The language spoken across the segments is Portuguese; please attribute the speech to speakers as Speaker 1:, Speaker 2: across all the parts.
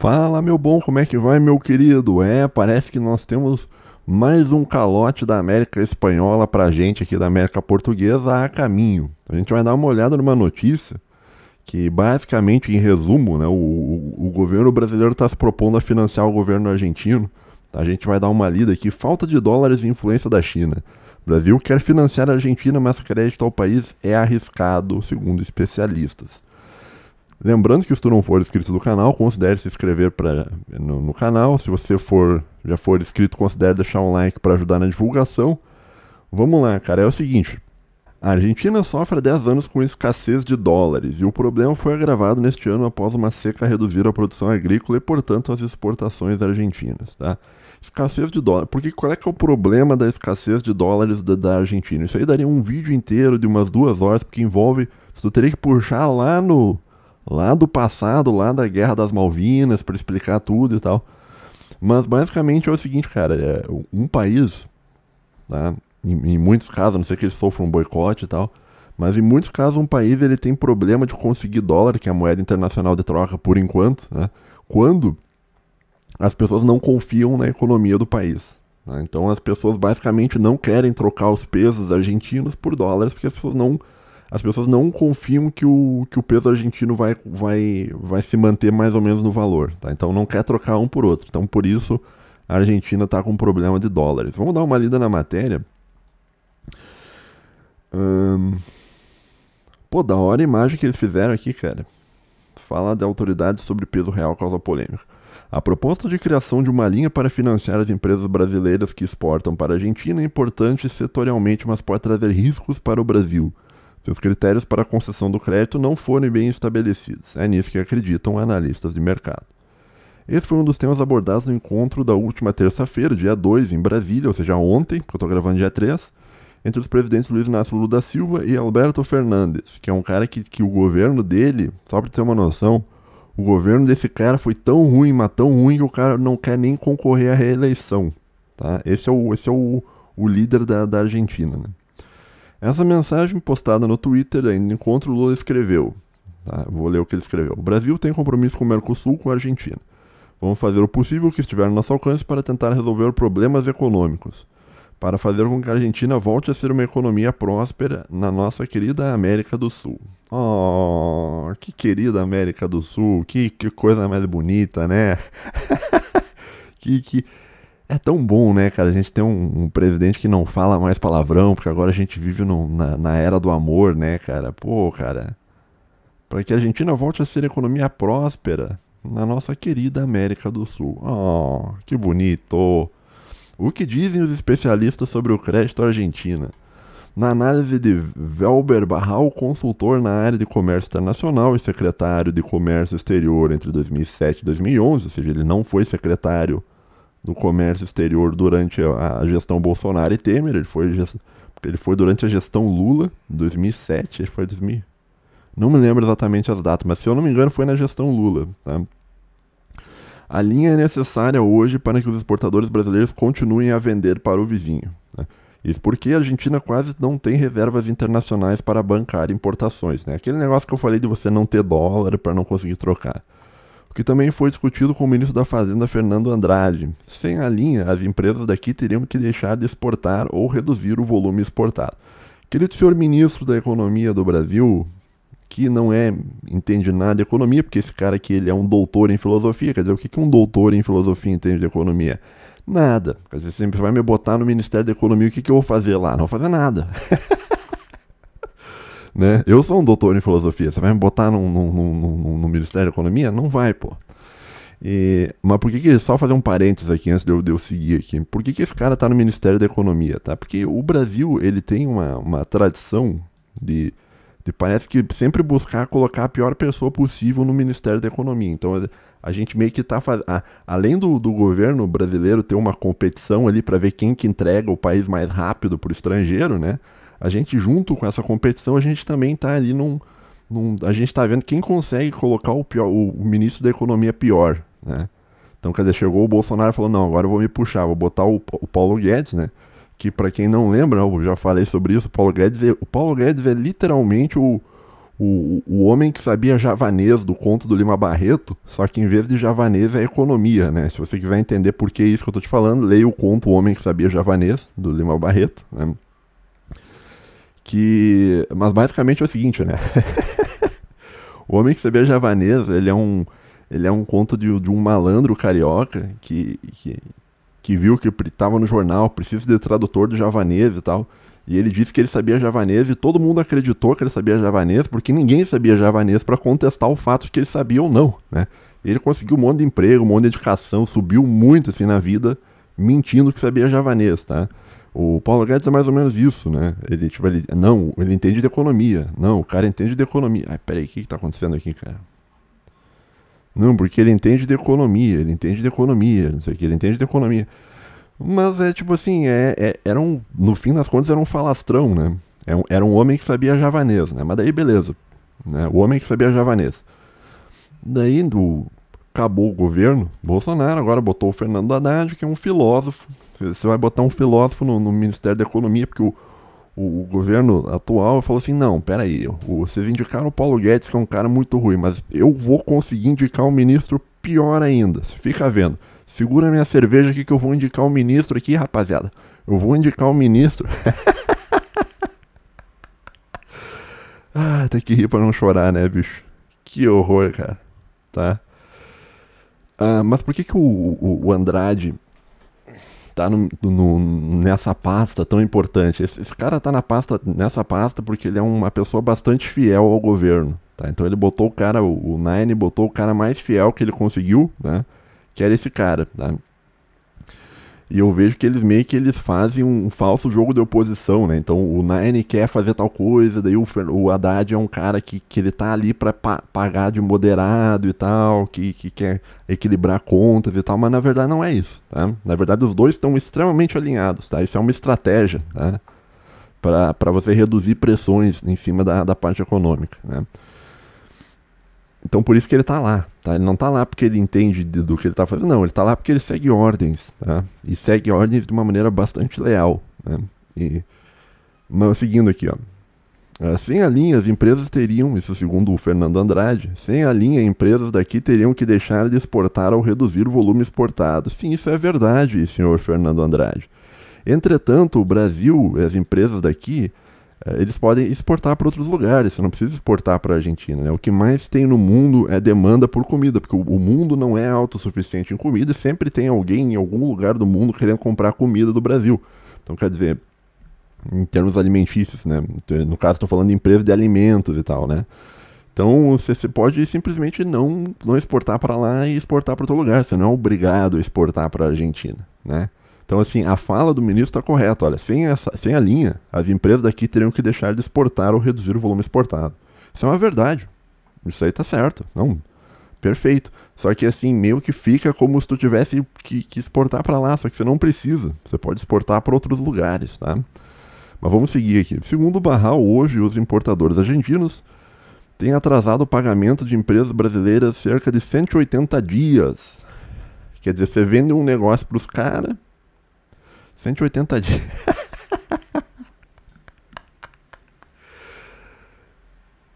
Speaker 1: Fala, meu bom, como é que vai, meu querido? É, parece que nós temos mais um calote da América Espanhola pra gente aqui da América Portuguesa a caminho. A gente vai dar uma olhada numa notícia que, basicamente, em resumo, né, o, o, o governo brasileiro está se propondo a financiar o governo argentino. A gente vai dar uma lida aqui. Falta de dólares e influência da China. O Brasil quer financiar a Argentina, mas crédito ao país é arriscado, segundo especialistas. Lembrando que se tu não for inscrito do canal, considere se inscrever pra, no, no canal. Se você for já for inscrito, considere deixar um like para ajudar na divulgação. Vamos lá, cara, é o seguinte. A Argentina sofre há 10 anos com escassez de dólares e o problema foi agravado neste ano após uma seca reduzir a produção agrícola e, portanto, as exportações argentinas, tá? Escassez de dólares. Porque qual é que é o problema da escassez de dólares da, da Argentina? Isso aí daria um vídeo inteiro de umas duas horas, porque envolve... Tu teria que puxar lá no lá do passado, lá da Guerra das Malvinas, para explicar tudo e tal. Mas basicamente é o seguinte, cara, é um país, tá? em, em muitos casos, a não ser que eles sofram um boicote e tal, mas em muitos casos um país ele tem problema de conseguir dólar, que é a moeda internacional de troca por enquanto, né? quando as pessoas não confiam na economia do país. Né? Então as pessoas basicamente não querem trocar os pesos argentinos por dólares, porque as pessoas não as pessoas não confiam que o, que o peso argentino vai, vai, vai se manter mais ou menos no valor, tá? Então não quer trocar um por outro. Então por isso a Argentina está com um problema de dólares. Vamos dar uma lida na matéria. Hum... Pô, da hora a imagem que eles fizeram aqui, cara. Fala de autoridades sobre peso real causa polêmica. A proposta de criação de uma linha para financiar as empresas brasileiras que exportam para a Argentina é importante setorialmente, mas pode trazer riscos para o Brasil seus critérios para a concessão do crédito não forem bem estabelecidos. É nisso que acreditam analistas de mercado. Esse foi um dos temas abordados no encontro da última terça-feira, dia 2, em Brasília, ou seja, ontem, que eu estou gravando dia 3, entre os presidentes Luiz Inácio Lula da Silva e Alberto Fernandes, que é um cara que, que o governo dele, só para ter uma noção, o governo desse cara foi tão ruim, mas tão ruim que o cara não quer nem concorrer à reeleição. Tá? Esse é o, esse é o, o líder da, da Argentina. Né? Essa mensagem postada no Twitter ainda encontro, Lula escreveu. Tá? Vou ler o que ele escreveu. O Brasil tem compromisso com o Mercosul com a Argentina. Vamos fazer o possível que estiver no nosso alcance para tentar resolver problemas econômicos, para fazer com que a Argentina volte a ser uma economia próspera na nossa querida América do Sul. Oh, que querida América do Sul, que, que coisa mais bonita, né? que, que, é tão bom, né, cara? A gente tem um, um, presidente que não fala mais palavrão, porque agora a gente vive no, na, na, era do amor, né, cara? Pô, cara. Para que a Argentina volte a ser economia próspera na nossa querida América do Sul. Oh, que bonito! O que dizem os especialistas sobre o crédito argentino? Na análise de Velber Barral, consultor na área de comércio internacional e secretário de comércio exterior entre 2007 e 2011, ou seja, ele não foi secretário do comércio exterior durante a, gestão Bolsonaro e Temer. Ele foi, ele foi durante a gestão Lula, 2007, ele foi 2000. Não me lembro exatamente as datas, mas se eu não me engano foi na gestão Lula. Tá? A linha é necessária hoje para que os exportadores brasileiros continuem a vender para o vizinho. Né? Isso porque a Argentina quase não tem reservas internacionais para bancar importações. Né? Aquele negócio que eu falei de você não ter dólar para não conseguir trocar que também foi discutido com o ministro da Fazenda Fernando Andrade. Sem a linha, as empresas daqui teriam que deixar de exportar ou reduzir o volume exportado. Querido senhor ministro da Economia do Brasil, que não é entende nada de economia, porque esse cara aqui ele é um doutor em filosofia, quer dizer, o que, que um doutor em filosofia entende de economia? Nada. Quer dizer, sempre vai me botar no Ministério da Economia, o que, que eu vou fazer lá? Não vou fazer nada. Né? Eu sou um doutor em filosofia. Você vai me botar no, no, no, no Ministério da Economia? Não vai, pô. E, mas por que, que só fazer um parênteses aqui antes de eu, de eu seguir aqui? Por que, que esse cara está no Ministério da Economia, tá? Porque o Brasil ele tem uma, uma tradição de, de parece que sempre buscar colocar a pior pessoa possível no Ministério da Economia. Então a gente meio que está fazendo, além do, do governo brasileiro ter uma competição ali para ver quem que entrega o país mais rápido para o estrangeiro, né? a gente junto com essa competição, a gente também está ali num, num, A gente está vendo quem consegue colocar o, pior, o, o ministro da economia pior, né? Então, quer dizer, chegou o Bolsonaro e falou, não, agora eu vou me puxar, vou botar o, o Paulo Guedes, né? Que para quem não lembra, eu já falei sobre isso, o Paulo Guedes, é, o Paulo Guedes é literalmente o, o, o homem que sabia javanês do conto do Lima Barreto, só que em vez de javanês é economia, né? Se você quiser entender por que isso que eu tô te falando, leia o conto O Homem que Sabia Javanês, do Lima Barreto, né? que. Mas basicamente é o seguinte, né? o Homem que Sabia Javanês, ele é um. Ele é um conto de, de um malandro carioca que, que, que viu que estava no jornal, precisa de tradutor de javanês e tal. E ele disse que ele sabia javanês e todo mundo acreditou que ele sabia javanês, porque ninguém sabia javanês para contestar o fato de que ele sabia ou não, né? Ele conseguiu um monte de emprego, um monte de educação, subiu muito assim na vida, mentindo que sabia javanês, tá? O Paulo Guedes é mais ou menos isso, né? Ele, tipo, ele, não, ele entende de economia. Não, o cara entende de economia. Ai, peraí, o que, que tá acontecendo aqui, cara? Não, porque ele entende de economia, ele entende de economia, não sei o que, ele entende de economia. Mas é tipo assim, é, é, era um, no fim das contas era um falastrão, né? Era é um, era um homem que sabia javanês, né? Mas daí beleza, né? O homem que sabia javanês. Daí do, acabou o governo, Bolsonaro agora botou o Fernando Haddad, que é um filósofo, você vai botar um filósofo no, no Ministério da Economia, porque o, o, o, governo atual falou assim: não, peraí, vocês indicaram o Paulo Guedes, que é um cara muito ruim, mas eu vou conseguir indicar um ministro pior ainda. Fica vendo. Segura minha cerveja aqui que eu vou indicar o um ministro aqui, rapaziada. Eu vou indicar o um ministro. ah, tem que rir pra não chorar, né, bicho? Que horror, cara. Tá? Ah, mas por que, que o, o, o Andrade tá no, no, nessa pasta tão importante. Esse, esse, cara tá na pasta, nessa pasta porque ele é uma pessoa bastante fiel ao governo. Tá? Então ele botou o cara, o, o Nine botou o cara mais fiel que ele conseguiu, né? Que era esse cara. Tá? E eu vejo que eles meio que eles fazem um falso jogo de oposição, né? Então o Nine quer fazer tal coisa, daí o, o Haddad é um cara que, que ele tá ali para pa pagar de moderado e tal, que, que quer equilibrar contas e tal, mas na verdade não é isso, tá? Na verdade os dois estão extremamente alinhados, tá? Isso é uma estratégia, tá? Para você reduzir pressões em cima da, da parte econômica, né? Então por isso que ele está lá, tá? Ele não está lá porque ele entende do que ele está fazendo, não. Ele está lá porque ele segue ordens, tá? E segue ordens de uma maneira bastante leal, né? E, mas seguindo aqui, ó. Ah, sem a linha, as empresas teriam, isso segundo o Fernando Andrade, sem a linha, empresas daqui teriam que deixar de exportar ao reduzir o volume exportado. Sim, isso é verdade, senhor Fernando Andrade. Entretanto, o Brasil, as empresas daqui, é, eles podem exportar para outros lugares, você não precisa exportar para a Argentina. Né? O que mais tem no mundo é demanda por comida, porque o mundo não é autossuficiente em comida e sempre tem alguém em algum lugar do mundo querendo comprar comida do Brasil. Então, quer dizer, em termos alimentícios, né? no caso, estou falando de empresa de alimentos e tal, né? Então, você, você pode simplesmente não, não exportar para lá e exportar para outro lugar, você não é obrigado a exportar para a Argentina, né? Então, assim, a fala do ministro está correta. Olha, sem, essa, sem a linha, as empresas daqui teriam que deixar de exportar ou reduzir o volume exportado. Isso é uma verdade. Isso aí está certo. Não, perfeito. Só que assim, meio que fica como se tu tivesse que, que exportar para lá, só que você não precisa. Você pode exportar para outros lugares, tá? Mas vamos seguir aqui. Segundo o Barral, hoje os importadores argentinos têm atrasado o pagamento de empresas brasileiras cerca de 180 dias. Quer dizer, você vende um negócio para os caras, 180 dias.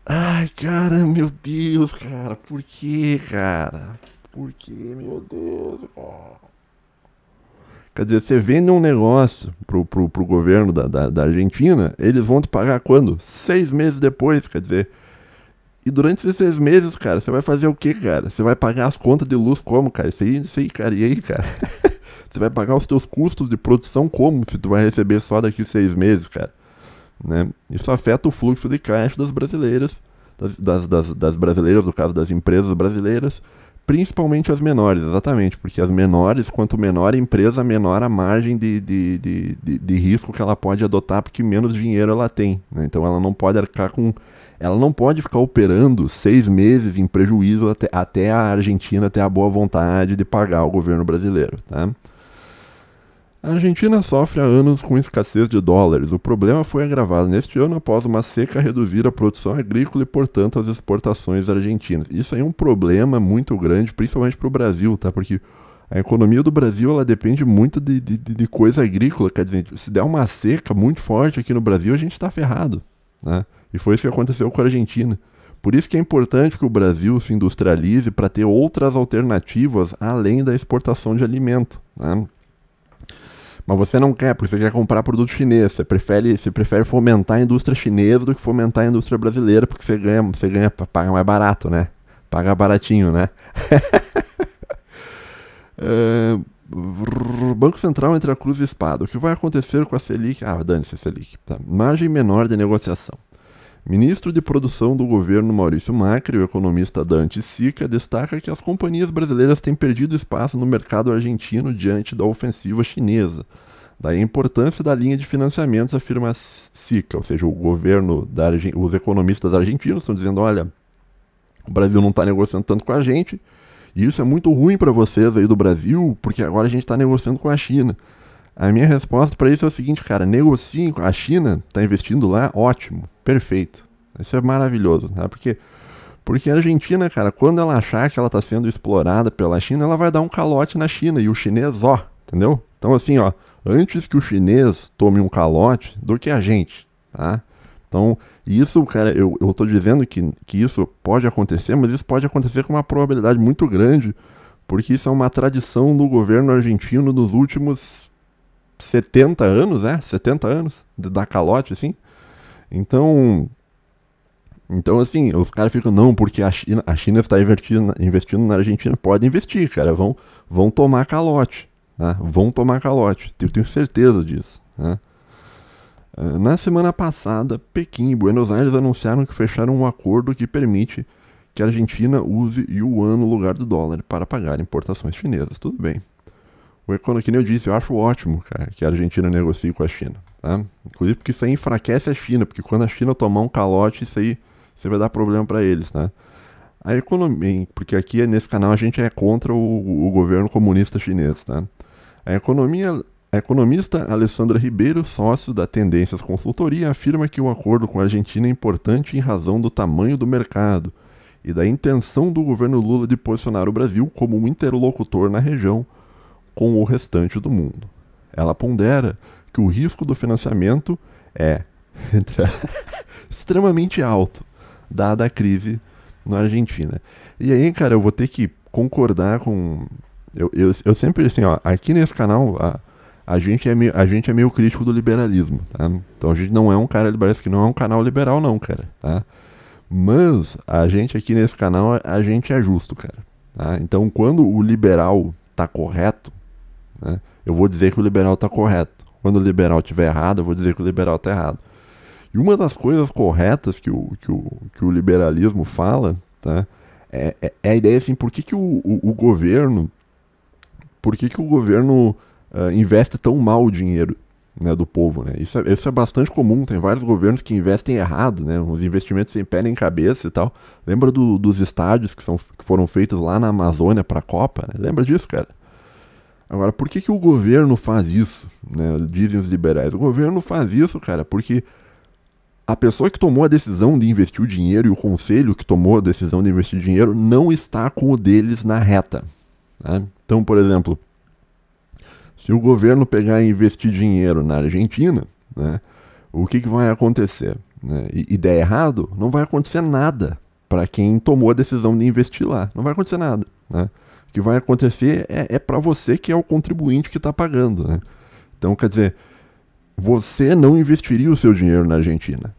Speaker 1: Ai, cara, meu Deus, cara. Por que, cara? Por que, meu Deus, cara? Quer dizer, você vende um negócio pro, pro, pro governo da, da, da, Argentina, eles vão te pagar quando? Seis meses depois, quer dizer. E durante esses seis meses, cara, você vai fazer o quê, cara? Você vai pagar as contas de luz como, cara? Isso aí, isso aí, cara, e aí, cara? Você vai pagar os seus custos de produção como se tu vai receber só daqui seis meses, cara? Né? Isso afeta o fluxo de caixa das brasileiras, das, das, das, das brasileiras, no caso das empresas brasileiras, principalmente as menores, exatamente, porque as menores, quanto menor a empresa, menor a margem de, de, de, de, de risco que ela pode adotar, porque menos dinheiro ela tem. Né? Então ela não pode arcar com. Ela não pode ficar operando seis meses em prejuízo até, até a Argentina ter a boa vontade de pagar o governo brasileiro. Tá? A Argentina sofre há anos com escassez de dólares. O problema foi agravado neste ano após uma seca reduzir a produção agrícola e, portanto, as exportações argentinas. Isso aí é um problema muito grande, principalmente para o Brasil, tá? Porque a economia do Brasil ela depende muito de, de, de, coisa agrícola. Quer dizer, se der uma seca muito forte aqui no Brasil, a gente está ferrado. Né? E foi isso que aconteceu com a Argentina. Por isso que é importante que o Brasil se industrialize para ter outras alternativas além da exportação de alimento. Né? Mas você não quer, porque você quer comprar produto chinês. Você prefere, você prefere fomentar a indústria chinesa do que fomentar a indústria brasileira, porque você ganha, você ganha, paga mais barato, né? Paga baratinho, né? É, Banco Central entre a cruz e a espada. O que vai acontecer com a Selic? Ah, dane-se a Selic. Tá. Margem menor de negociação. Ministro de Produção do governo Maurício Macri, o economista Dante Sica, destaca que as companhias brasileiras têm perdido espaço no mercado argentino diante da ofensiva chinesa. Daí a importância da linha de financiamentos, afirma Sica, ou seja, o governo, da Argen... os economistas argentinos estão dizendo: olha, o Brasil não está negociando tanto com a gente, e isso é muito ruim para vocês aí do Brasil, porque agora a gente está negociando com a China. A minha resposta para isso é o seguinte, cara, negociem, a China tá investindo lá, ótimo, perfeito. Isso é maravilhoso, tá? Porque porque a Argentina, cara, quando ela achar que ela tá sendo explorada pela China, ela vai dar um calote na China e o chinês, ó, entendeu? Então assim, ó, antes que o chinês tome um calote do que a gente, tá? Então, isso, cara, eu, eu tô dizendo que, que isso pode acontecer, mas isso pode acontecer com uma probabilidade muito grande, porque isso é uma tradição do governo argentino nos últimos 70 anos, é, 70 anos de dar calote, assim. Então, então assim, os caras ficam, não, porque a China, a China está investindo, investindo na Argentina, pode investir, cara, vão, vão tomar calote, né? vão tomar calote, eu tenho certeza disso, né? Eh, na semana passada, Pequim e Buenos Aires anunciaram que fecharam um acordo que permite que a Argentina use yuan no lugar do dólar para pagar importações chinesas. Tudo bem, o Econo, que nem eu disse, eu acho ótimo, cara, que a Argentina negocie com a China. Tá? Inclusive porque isso aí enfraquece a China, porque quando a China tomar um calote, isso aí você vai dar problema para eles, né? A economia, porque aqui nesse canal a gente é contra o, o governo comunista chinês, tá? A economia, a economista Alessandra Ribeiro, sócio da Tendências Consultoria, afirma que o acordo com a Argentina é importante em razão do tamanho do mercado e da intenção do governo Lula de posicionar o Brasil como um interlocutor na região com o restante do mundo. Ela pondera que o risco do financiamento é extremamente alto, dada a crise na Argentina. E aí, cara, eu vou ter que concordar com. Eu, eu, eu sempre, assim, ó, aqui nesse canal, a, a, gente é meio, a gente é meio crítico do liberalismo, tá? Então a gente não é um cara liberalista, que não é um canal liberal, não, cara, tá? Mas a gente aqui nesse canal, a gente é justo, cara. Tá? Então quando o liberal tá correto, né? Eu vou dizer que o liberal está correto. Quando o liberal estiver errado, eu vou dizer que o liberal está errado. E uma das coisas corretas que o, que o, que o liberalismo fala tá? é, é, é a ideia assim, por que, que o, o, o governo. Por que, que o governo uh, investe tão mal o dinheiro né, do povo? Né? Isso, é, isso é bastante comum, tem vários governos que investem errado, né? Os investimentos sem pé nem cabeça e tal. Lembra do, dos estádios que, são, que foram feitos lá na Amazônia para a Copa? Né? Lembra disso, cara? Agora, por que, que o governo faz isso? Né? Dizem os liberais. O governo faz isso, cara, porque a pessoa que tomou a decisão de investir o dinheiro e o conselho que tomou a decisão de investir o dinheiro não está com o deles na reta. Né? Então, por exemplo, se o governo pegar e investir dinheiro na Argentina, né, o que, que vai acontecer? Né? E, e der errado, não vai acontecer nada para quem tomou a decisão de investir lá. Não vai acontecer nada. Né? que vai acontecer é, é para você que é o contribuinte que está pagando. Né? Então, quer dizer, você não investiria o seu dinheiro na Argentina.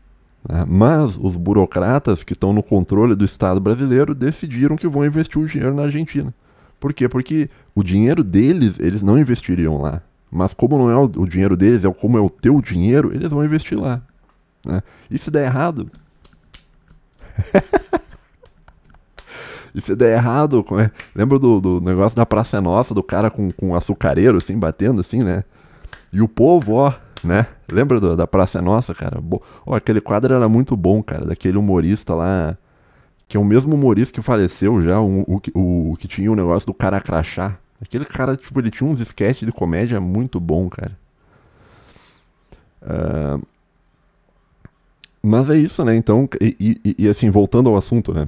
Speaker 1: Né? Mas os burocratas que estão no controle do Estado brasileiro decidiram que vão investir o dinheiro na Argentina. Por quê? Porque o dinheiro deles, eles não investiriam lá. Mas como não é o, o dinheiro deles, é como é o teu dinheiro, eles vão investir lá. Né? E se der errado. E se der errado, é? lembra do, do, negócio da Praça é Nossa, do cara com, com açucareiro, assim, batendo, assim, né? E o povo, ó, né? Lembra do, da Praça é Nossa, cara? Bo ó, aquele quadro era muito bom, cara, daquele humorista lá, que é o mesmo humorista que faleceu já, o, o, o, que tinha o negócio do cara crachá. Aquele cara, tipo, ele tinha uns sketches de comédia muito bom, cara. Uh, mas é isso, né? Então, e, e, e, assim, voltando ao assunto, né?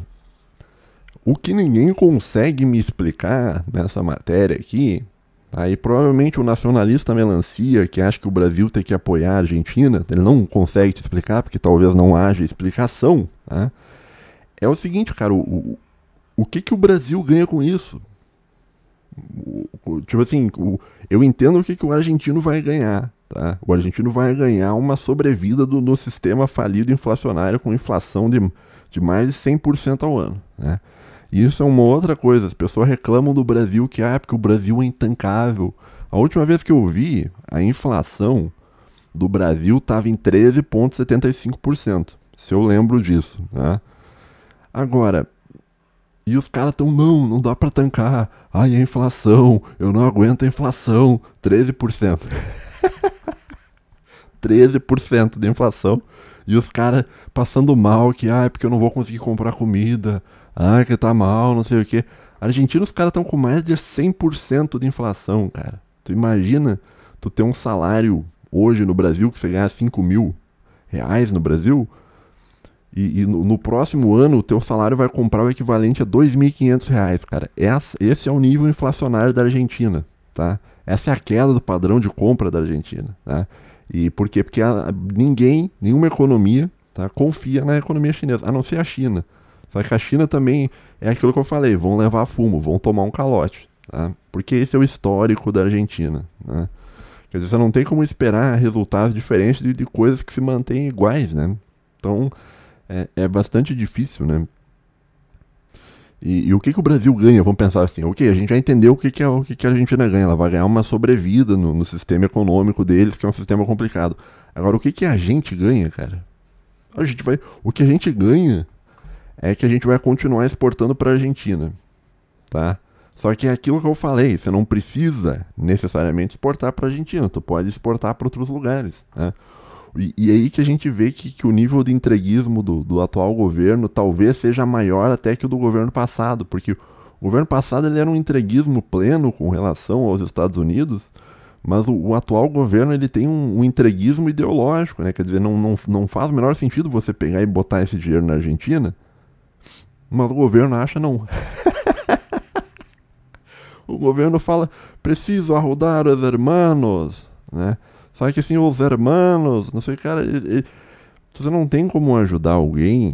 Speaker 1: O que ninguém consegue me explicar nessa matéria aqui, aí provavelmente o nacionalista melancia que acha que o Brasil tem que apoiar a Argentina, ele não consegue te explicar, porque talvez não haja explicação, tá? É o seguinte, cara, o, o, o que, que o Brasil ganha com isso? tipo assim, eu entendo o que, que o argentino vai ganhar, tá? O argentino vai ganhar uma sobrevida do, do sistema falido inflacionário com inflação de, de mais de 100% ao ano, né? E isso é uma outra coisa. As pessoas reclamam do Brasil que ah, é porque o Brasil é intancável. A última vez que eu vi, a inflação do Brasil estava em 13,75%. Se eu lembro disso, né? Agora, e os caras estão, não, não dá para tancar. Ai, a é inflação, eu não aguento a inflação. 13%. 13% de inflação. E os caras passando mal, que, ah, é porque eu não vou conseguir comprar comida ah, que tá mal, não sei o quê. Argentina, os caras estão com mais de 100% de inflação, cara. Tu imagina tu ter um salário hoje no Brasil, que você ganha 5 mil reais no Brasil, e, e no, no, próximo ano o teu salário vai comprar o equivalente a 2.500 reais, cara. Essa, esse é o nível inflacionário da Argentina, tá? Essa é a queda do padrão de compra da Argentina, tá? E por quê? Porque a, ninguém, nenhuma economia, tá? Confia na economia chinesa, a não ser a China. Só que a China também é aquilo que eu falei, vão levar fumo, vão tomar um calote, tá? Porque esse é o histórico da Argentina, né? Quer dizer, você não tem como esperar resultados diferentes de, de coisas que se mantêm iguais, né? Então, é, é bastante difícil, né? E, e, o que, que o Brasil ganha? Vamos pensar assim, ok, a gente já entendeu o que, que, é, o que, que a Argentina ganha. Ela vai ganhar uma sobrevida no, no sistema econômico deles, que é um sistema complicado. Agora, o que, que a gente ganha, cara? A gente vai, o que a gente ganha é que a gente vai continuar exportando para a Argentina, tá? Só que é aquilo que eu falei, você não precisa necessariamente exportar para a Argentina, tu pode exportar para outros lugares, né? E, e, é aí que a gente vê que, que o nível de entreguismo do, do, atual governo talvez seja maior até que o do governo passado, porque o governo passado ele era um entreguismo pleno com relação aos Estados Unidos, mas o, o atual governo ele tem um, um, entreguismo ideológico, né? Quer dizer, não, não, não faz o menor sentido você pegar e botar esse dinheiro na Argentina, mas o governo acha não. o governo fala, preciso arrudar os hermanos, né? Só que assim, os hermanos, não sei, cara, ele, ele, você não tem como ajudar alguém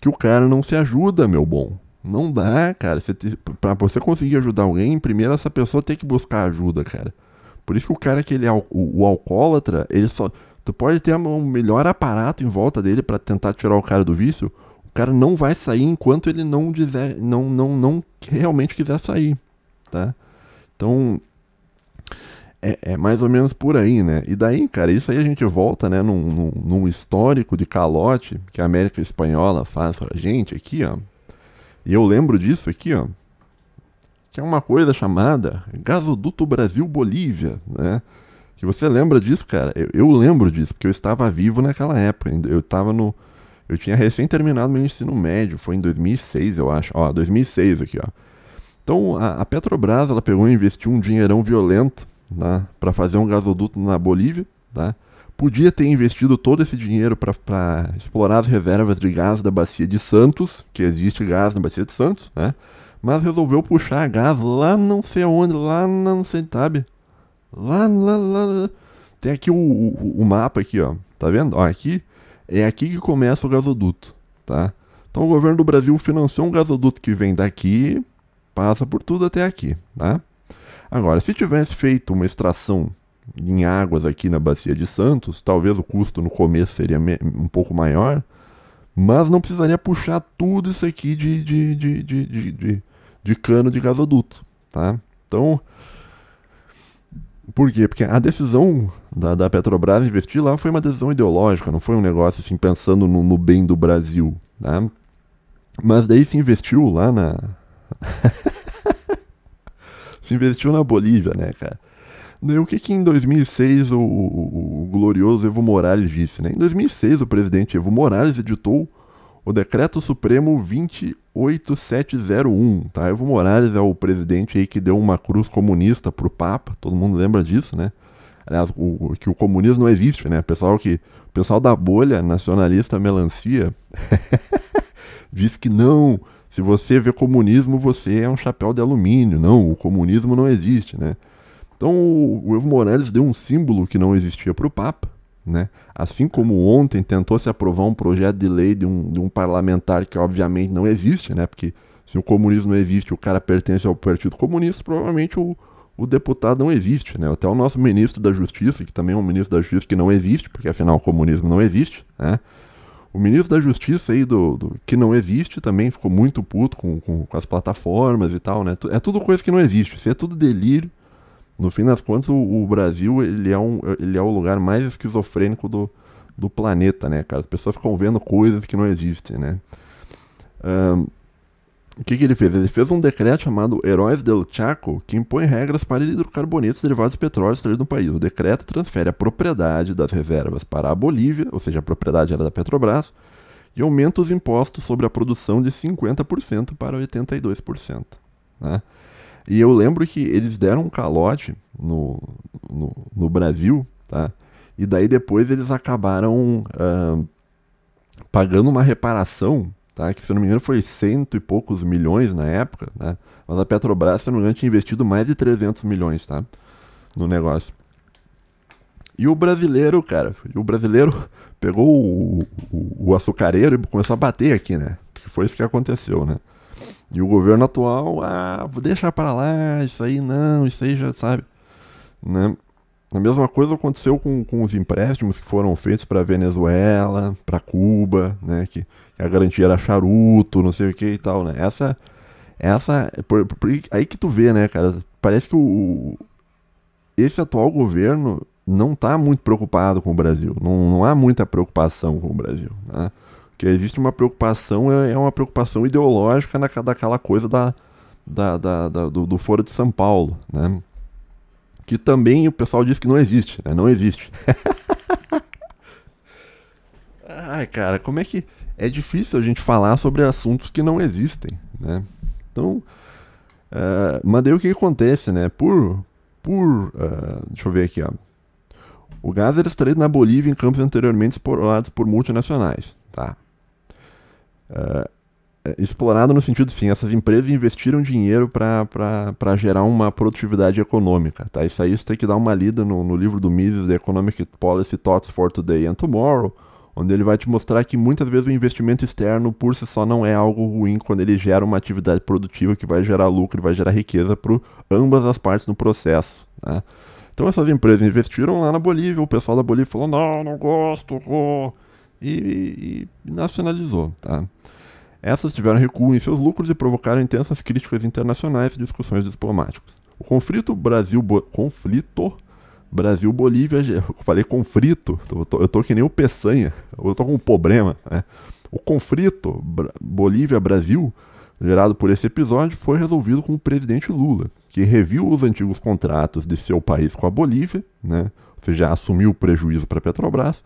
Speaker 1: que o cara não se ajuda, meu bom. Não dá, cara. Você pra você conseguir ajudar alguém, primeiro essa pessoa tem que buscar ajuda, cara. Por isso que o cara que ele é o, o, alcoólatra, ele só. Tu pode ter um melhor aparato em volta dele para tentar tirar o cara do vício cara não vai sair enquanto ele não dizer, não, não, não realmente quiser sair, tá? Então é, é, mais ou menos por aí, né? E daí, cara, isso aí a gente volta, né, num, num, num histórico de calote que a América Espanhola faz pra gente aqui, ó. E eu lembro disso aqui, ó. Que é uma coisa chamada gasoduto Brasil-Bolívia, né? Que você lembra disso, cara? Eu, eu lembro disso, porque eu estava vivo naquela época. Eu estava no, eu tinha recém terminado meu ensino médio, foi em 2006, eu acho. Ó, 2006 aqui, ó. Então, a, a Petrobras, ela pegou e investiu um dinheirão violento, né, para fazer um gasoduto na Bolívia, tá? Podia ter investido todo esse dinheiro para explorar as reservas de gás da bacia de Santos, que existe gás na bacia de Santos, né? Mas resolveu puxar gás lá não sei onde, lá não sei, sabe? Lá, lá, lá, lá. Tem aqui o, o, o mapa aqui, ó. Tá vendo? Ó, aqui é aqui que começa o gasoduto, tá? Então o governo do Brasil financiou um gasoduto que vem daqui, passa por tudo até aqui, tá? Agora, se tivesse feito uma extração em águas aqui na bacia de Santos, talvez o custo no começo seria um pouco maior, mas não precisaria puxar tudo isso aqui de, de, de, de, de, de, de cano de gasoduto, tá? Então, por quê? Porque a decisão da, da Petrobras investir lá foi uma decisão ideológica, não foi um negócio assim pensando no, no bem do Brasil, né? Mas daí se investiu lá na. se investiu na Bolívia, né, cara? O que, que em 2006 o, o, o glorioso Evo Morales disse, né? Em 2006 o presidente Evo Morales editou o Decreto Supremo 28701, tá? Evo Morales é o presidente aí que deu uma cruz comunista pro Papa, todo mundo lembra disso, né? Aliás, o, que o comunismo não existe, né? Pessoal que, pessoal da bolha nacionalista melancia diz que não, se você vê comunismo, você é um chapéu de alumínio. Não, o comunismo não existe, né? Então o Evo Morales deu um símbolo que não existia para o Papa, né? Assim como ontem tentou se aprovar um projeto de lei de um, de um parlamentar que obviamente não existe, né? porque se o comunismo não existe, o cara pertence ao Partido Comunista, provavelmente o, o deputado não existe, né? Até o nosso ministro da Justiça, que também é um ministro da Justiça que não existe, porque afinal o comunismo não existe, né? O ministro da Justiça aí do, do que não existe também ficou muito puto com, com, com, as plataformas e tal, né? É tudo coisa que não existe, isso é tudo delírio, no fim das contas, o, o, Brasil ele é, um, ele é o lugar mais esquizofrênico do, do planeta, né, cara? As pessoas ficam vendo coisas que não existem, né? Um, o que, que, ele fez? Ele fez um decreto chamado Heróis del Chaco, que impõe regras para hidrocarbonetos derivados de petróleo extraído no país. O decreto transfere a propriedade das reservas para a Bolívia, ou seja, a propriedade era da Petrobras, e aumenta os impostos sobre a produção de 50% para 82%. Né? E eu lembro que eles deram um calote no, no, no Brasil, tá? E daí depois eles acabaram uh, pagando uma reparação, tá? Que se não me engano foi cento e poucos milhões na época, né? Mas a Petrobras, se não me engano, tinha investido mais de 300 milhões, tá? No negócio. E o brasileiro, cara, o brasileiro pegou o, o, o açucareiro e começou a bater aqui, né? Foi isso que aconteceu, né? E o governo atual, ah, vou deixar para lá, isso aí não, isso aí já sabe. Né? A mesma coisa aconteceu com, com os empréstimos que foram feitos para Venezuela, para Cuba, né? Que, a garantia era charuto, não sei o que e tal, né? Essa. Essa. Por, por, aí que tu vê, né, cara? Parece que o. Esse atual governo não está muito preocupado com o Brasil. Não, não há muita preocupação com o Brasil. Né? que existe uma preocupação, é, é, uma preocupação ideológica na, daquela coisa da, da, da, da do, do, Foro de São Paulo, né? Que também o pessoal diz que não existe, né? Não existe. Ai, cara, como é que... É difícil a gente falar sobre assuntos que não existem, né? Então, uh, mas daí o que, que acontece, né? Por, por uh, deixa eu ver aqui, ó. O gás era extraído na Bolívia em campos anteriormente explorados por multinacionais, tá? uh, explorado no sentido, sim, essas empresas investiram dinheiro para gerar uma produtividade econômica. Tá? Isso aí você tem que dar uma lida no, no livro do Mises, The Economic Policy Thoughts for Today and Tomorrow, onde ele vai te mostrar que muitas vezes o investimento externo por si só não é algo ruim quando ele gera uma atividade produtiva que vai gerar lucro, e vai gerar riqueza para ambas as partes no processo. Né? Então essas empresas investiram lá na Bolívia, o pessoal da Bolívia falou, não, não gosto, oh e, e nacionalizou. Tá? Essas tiveram recuo em seus lucros e provocaram intensas críticas internacionais e discussões diplomáticas. O conflito Brasil conflito Brasil Bolívia, eu falei conflito, eu tô, eu tô que nem o Peçanha, eu tô com um problema, né? O conflito Bolívia Brasil gerado por esse episódio foi resolvido com o presidente Lula, que reviu os antigos contratos de seu país com a Bolívia, né? Ou seja, assumiu o prejuízo para a Petrobras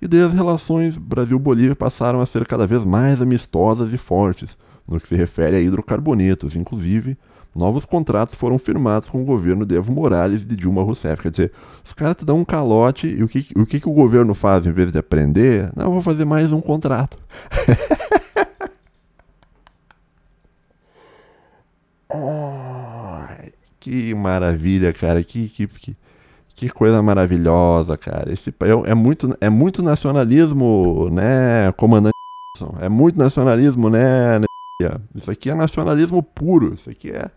Speaker 1: e daí as relações Brasil-Bolívia passaram a ser cada vez mais amistosas e fortes, no que se refere a hidrocarbonetos. Inclusive, novos contratos foram firmados com o governo de Evo Morales e de Dilma Rousseff. Quer dizer, os caras te dão um calote e o que, o que, que o governo faz em vez de aprender? Não, eu vou fazer mais um contrato. que maravilha, cara. Que, que, que, que coisa maravilhosa, cara. Esse é, é muito é muito nacionalismo, né, comandante? É muito nacionalismo, né? Isso aqui é nacionalismo puro. Isso aqui é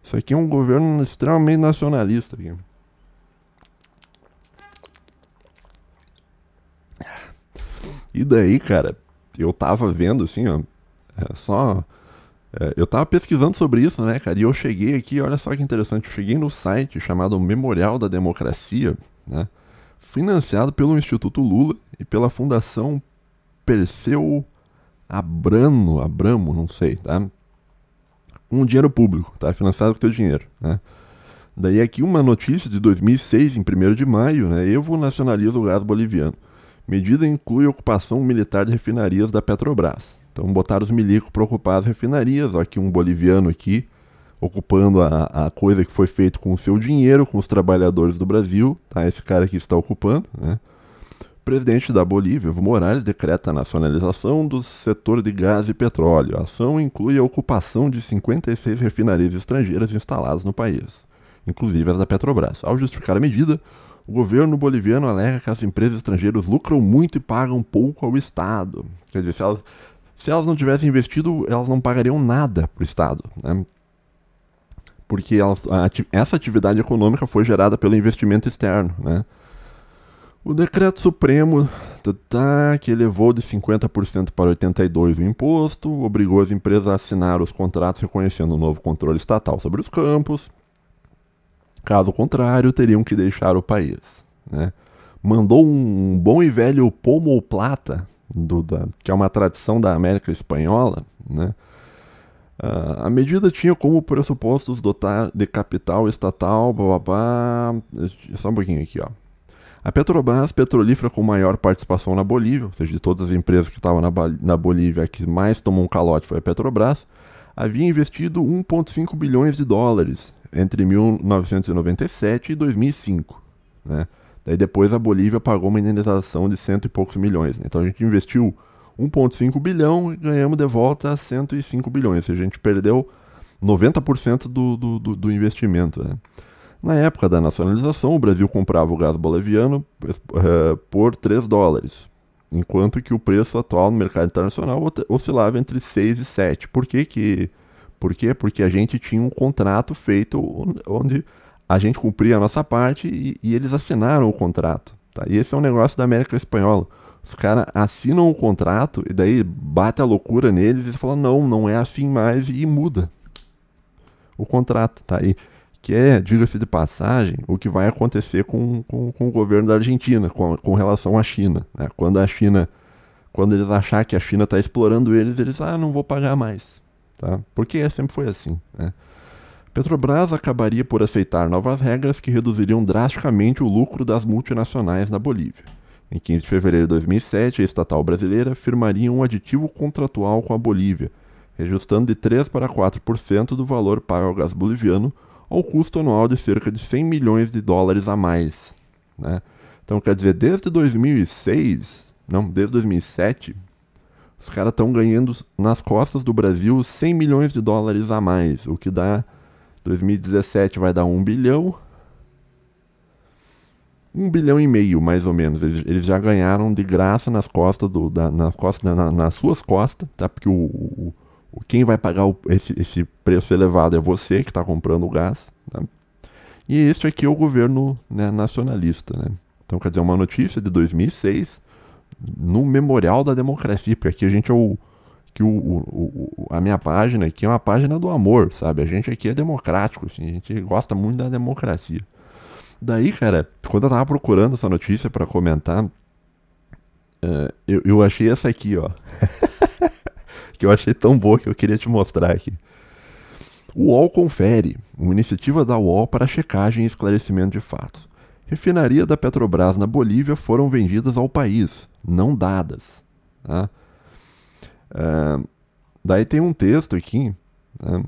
Speaker 1: isso aqui é um governo extremamente nacionalista. Aqui. E daí, cara, eu tava vendo assim, ó, é só é, eu tava pesquisando sobre isso, né, cara? E eu cheguei aqui, olha só que interessante, eu cheguei no site chamado Memorial da Democracia, né? Financiado pelo Instituto Lula e pela Fundação Perseu Abrano, Abramo, não sei, tá? Um dinheiro público, tá? Financiado com teu dinheiro, né? Daí aqui uma notícia de 2006, em 1 de maio, né? Evo nacionaliza o gás boliviano. Medida inclui ocupação militar de refinarias da Petrobras. Então botaram os milicos para ocupar as refinarias, aqui um boliviano aqui, ocupando a, a coisa que foi feita com o seu dinheiro, com os trabalhadores do Brasil, tá? Esse cara aqui está ocupando, né? O presidente da Bolívia, Evo Morales, decreta a nacionalização do setor de gás e petróleo. A ação inclui a ocupação de 56 refinarias estrangeiras instaladas no país, inclusive as da Petrobras. Ao justificar a medida, o governo boliviano alega que as empresas estrangeiras lucram muito e pagam pouco ao Estado. Quer dizer, se elas, se elas não tivessem investido, elas não pagariam nada para o Estado. Né? Porque elas, essa atividade econômica foi gerada pelo investimento externo. Né? O decreto supremo tá, tá, que elevou de 50% para 82% o imposto, obrigou as empresas a assinar os contratos reconhecendo o novo controle estatal sobre os campos. Caso contrário, teriam que deixar o país. Né? Mandou um bom e velho pomo ou plata Duda, que é uma tradição da América Espanhola, né? Uh, a medida tinha como pressupostos dotar de capital estatal, babá, eh, só um pouquinho aqui, ó. A Petrobras, petrolífera com maior participação na Bolívia, ou seja, de todas as empresas que estavam na, na Bolívia, a que mais tomou um calote foi a Petrobras, havia investido 1,5 bilhões de dólares entre 1997 e 2005, né? Daí depois a Bolívia pagou uma indenização de cento e poucos milhões. Né? Então a gente investiu 1,5 bilhão e ganhamos de volta 105 bilhões. a gente perdeu 90% do, do, do, do investimento. Né? Na época da nacionalização, o Brasil comprava o gás boliviano é, por 3 dólares, enquanto que o preço atual no mercado internacional oscilava entre 6 e 7. Por que que... Por quê? Porque a gente tinha um contrato feito onde a gente cumpria a nossa parte e, e eles assinaram o contrato. Tá? E esse é um negócio da América Espanhola. Os caras assinam o contrato e daí bate a loucura neles e fala não, não é assim mais e muda o contrato, tá? E que é, diga-se de passagem, o que vai acontecer com, com, com o governo da Argentina, com, com relação à China. Né? Quando a China, quando eles achar que a China está explorando eles, eles, ah, não vou pagar mais, tá? Porque sempre foi assim, né? Petrobras acabaria por aceitar novas regras que reduziriam drasticamente o lucro das multinacionais na Bolívia. Em 15 de fevereiro de 2007, a estatal brasileira firmaria um aditivo contratual com a Bolívia, ajustando de 3 para 4% do valor pago ao gás boliviano, ao custo anual de cerca de 100 milhões de dólares a mais. Né? Então, quer dizer, desde 2006, não, desde 2007, os caras estão ganhando nas costas do Brasil 100 milhões de dólares a mais, o que dá 2017 vai dar 1 bilhão. 1 bilhão e meio, mais ou menos. Eles, eles já ganharam de graça nas costas do. Da, nas, costas, na, nas suas costas, tá? Porque o, o, quem vai pagar esse, esse preço elevado é você que está comprando o gás. Tá? E este aqui é o governo né, nacionalista. Né? Então, quer dizer, é uma notícia de 2006 no Memorial da Democracia, porque aqui a gente é o, que o, o, o, a minha página aqui é uma página do amor, sabe? A gente aqui é democrático, assim, a gente gosta muito da democracia. Daí, cara, quando eu tava procurando essa notícia para comentar, uh, eu, eu achei essa aqui, ó. que eu achei tão boa que eu queria te mostrar aqui. O UOL confere, uma iniciativa da UOL para checagem e esclarecimento de fatos. Refinaria da Petrobras na Bolívia foram vendidas ao país, não dadas. Tá? Ah, daí tem um texto aqui né,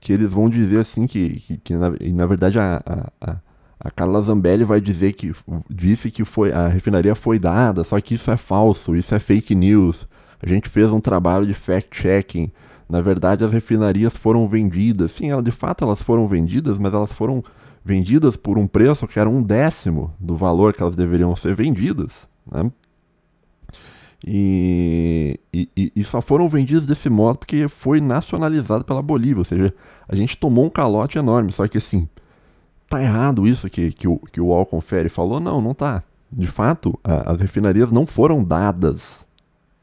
Speaker 1: que eles vão dizer assim que, que, que na, na, verdade a, a, a, Carla Zambelli vai dizer que disse que foi a refinaria foi dada, só que isso é falso, isso é fake news. A gente fez um trabalho de fact-checking. Na verdade, as refinarias foram vendidas. Sim, ela, de fato elas foram vendidas, mas elas foram vendidas por um preço que era um décimo do valor que elas deveriam ser vendidas. Né? E, e, e, só foram vendidos desse modo porque foi nacionalizado pela Bolívia. Ou seja, a gente tomou um calote enorme. Só que assim, tá errado isso que, que, o, que o Alconfere falou? Não, não tá. De fato, a, as refinarias não foram dadas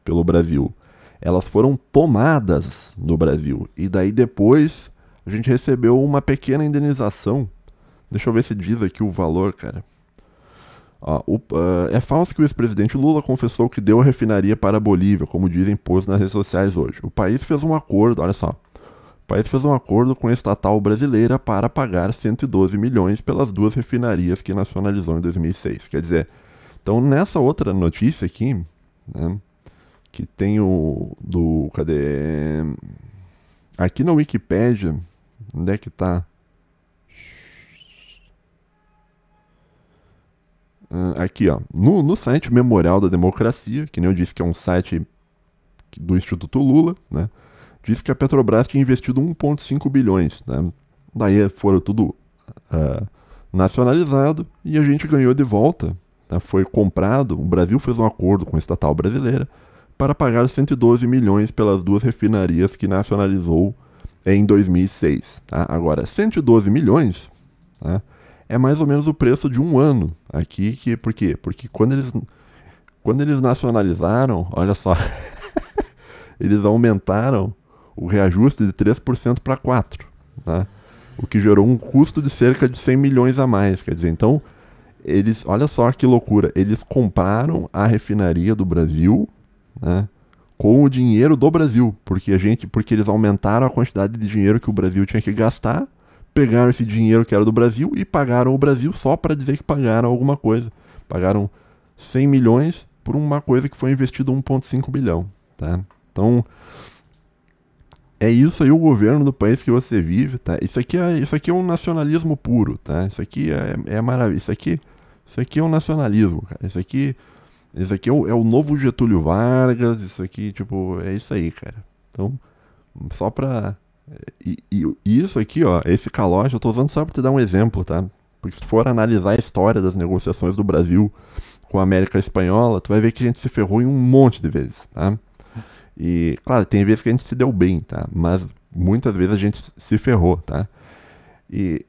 Speaker 1: pelo Brasil. Elas foram tomadas no Brasil. E daí depois a gente recebeu uma pequena indenização. Deixa eu ver se diz aqui o valor, cara. Ó, o, uh, é falso que o ex-presidente Lula confessou que deu a refinaria para a Bolívia, como dizem postos nas redes sociais hoje. O país fez um acordo, olha só. O país fez um acordo com a estatal brasileira para pagar 112 milhões pelas duas refinarias que nacionalizou em 2006. Quer dizer, então nessa outra notícia aqui, né, que tem o do cadê? Aqui na Wikipedia, onde é que tá? Ah, aqui, ó, no, no site Memorial da Democracia, que nem eu disse que é um site do Instituto Lula, né, diz que a Petrobras tinha investido 1,5 bilhões. Né, daí foram tudo uh, nacionalizado e a gente ganhou de volta. Né, foi comprado, o Brasil fez um acordo com a estatal brasileira para pagar 112 milhões pelas duas refinarias que nacionalizou em 2006. Tá? Agora, 112 milhões... Né, é mais ou menos o preço de um ano aqui, que por quê? Porque quando eles quando eles nacionalizaram, olha só, eles aumentaram o reajuste de 3% para 4, tá? O que gerou um custo de cerca de 100 milhões a mais, quer dizer, então eles, olha só que loucura, eles compraram a refinaria do Brasil, né? com o dinheiro do Brasil, porque a gente, porque eles aumentaram a quantidade de dinheiro que o Brasil tinha que gastar pegaram esse dinheiro que era do Brasil e pagaram o Brasil só para dizer que pagaram alguma coisa. Pagaram 100 milhões por uma coisa que foi investida 1,5 bilhão. Tá? Então, é isso aí o governo do país que você vive. Tá? Isso, aqui é, isso aqui é um nacionalismo puro. Tá? Isso aqui é, é maravilha. Isso aqui, isso aqui é um nacionalismo. Cara. Isso aqui, isso aqui é o, é o novo Getúlio Vargas. Isso aqui, tipo, é isso aí, cara. Então, só pra e, e, isso aqui, ó, esse calote, eu estou usando só para te dar um exemplo, tá? Porque se for analisar a história das negociações do Brasil com a América Espanhola, tu vai ver que a gente se ferrou em um monte de vezes, tá? E, claro, tem vezes que a gente se deu bem, tá? Mas muitas vezes a gente se ferrou, tá? E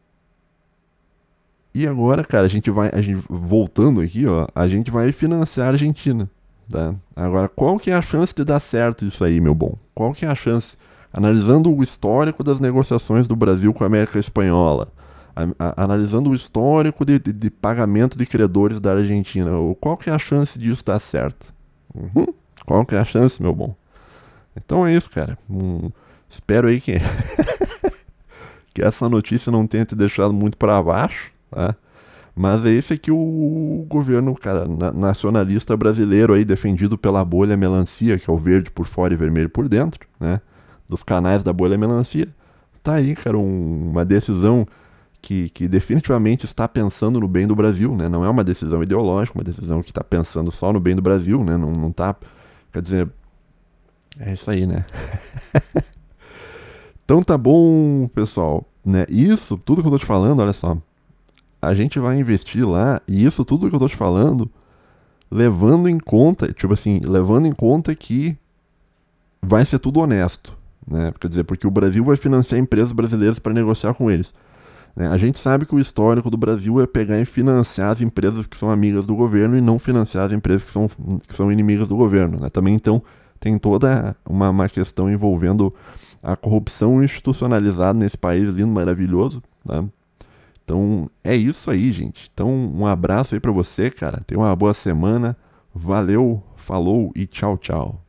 Speaker 1: e agora, cara, a gente vai, a gente voltando aqui, ó, a gente vai financiar a Argentina, tá? Agora, qual que é a chance de dar certo isso aí, meu bom? Qual que é a chance analisando o histórico das negociações do Brasil com a América Espanhola, a, a, analisando o histórico de, de, de, pagamento de credores da Argentina. Qual que é a chance disso estar certo? Uhum. Qual que é a chance, meu bom? Então é isso, cara. Hum, espero aí que... que essa notícia não tenha te deixado muito para baixo, tá? Mas é esse aqui o governo, cara, nacionalista brasileiro aí, defendido pela bolha melancia, que é o verde por fora e vermelho por dentro, né? dos canais da bolha melancia. Tá aí, cara, um, uma decisão que, que, definitivamente está pensando no bem do Brasil, né? Não é uma decisão ideológica, uma decisão que está pensando só no bem do Brasil, né? Não, não tá, quer dizer, é isso aí, né? então tá bom, pessoal, né? Isso, tudo que eu tô te falando, olha só, a gente vai investir lá e isso tudo que eu tô te falando, levando em conta, tipo assim, levando em conta que vai ser tudo honesto, né? Quer dizer, porque o Brasil vai financiar empresas brasileiras para negociar com eles. Né? A gente sabe que o histórico do Brasil é pegar e financiar as empresas que são amigas do governo e não financiar as empresas que são, que são inimigas do governo. Né? Também, então, tem toda uma, uma questão envolvendo a corrupção institucionalizada nesse país lindo, maravilhoso. Né? Então, é isso aí, gente. Então, um abraço aí para você, cara. Tenha uma boa semana. Valeu, falou e tchau, tchau.